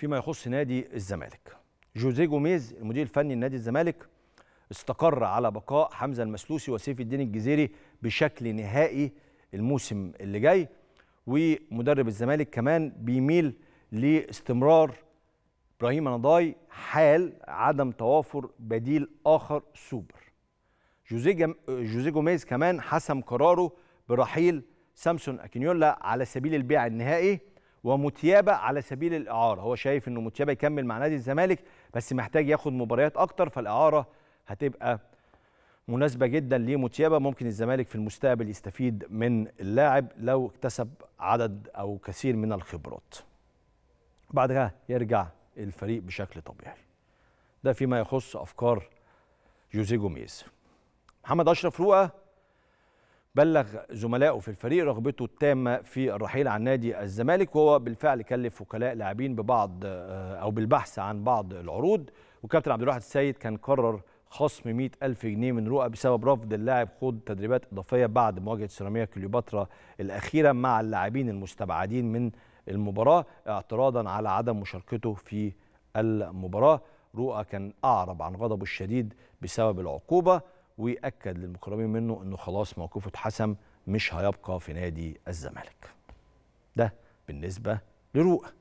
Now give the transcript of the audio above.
فيما يخص نادي الزمالك جوزيه جوميز المدير الفني لنادي الزمالك استقر على بقاء حمزه المسلوسي وسيف الدين الجزيري بشكل نهائي الموسم اللي جاي ومدرب الزمالك كمان بيميل لاستمرار ابراهيم نضاي حال عدم توافر بديل اخر سوبر جوزيه جم... جوزيه جوميز كمان حسم قراره برحيل سامسون اكينيولا على سبيل البيع النهائي ومتيابة على سبيل الإعارة هو شايف أنه متيابة يكمل مع نادي الزمالك بس محتاج ياخد مباريات أكتر فالإعارة هتبقى مناسبة جدا لمتيابة ممكن الزمالك في المستقبل يستفيد من اللاعب لو اكتسب عدد أو كثير من الخبرات بعدها يرجع الفريق بشكل طبيعي ده فيما يخص أفكار جوزيه جوميز محمد أشرف رؤى بلغ زملائه في الفريق رغبته التامة في الرحيل عن نادي الزمالك وهو بالفعل كلف وكلاء لاعبين ببعض آه، أو بالبحث عن بعض العروض وكابتن عبد الواحد السيد كان قرر خصم 100 ألف جنيه من رؤى بسبب رفض اللاعب خوض تدريبات إضافية بعد مواجهة سيراميكا كليوباترا الأخيرة مع اللاعبين المستبعدين من المباراة اعتراضا على عدم مشاركته في المباراة رؤى كان أعرب عن غضبه الشديد بسبب العقوبة ويأكد للمقربين منه أنه خلاص موقفه اتحسم مش هيبقى في نادي الزمالك ده بالنسبة لرؤى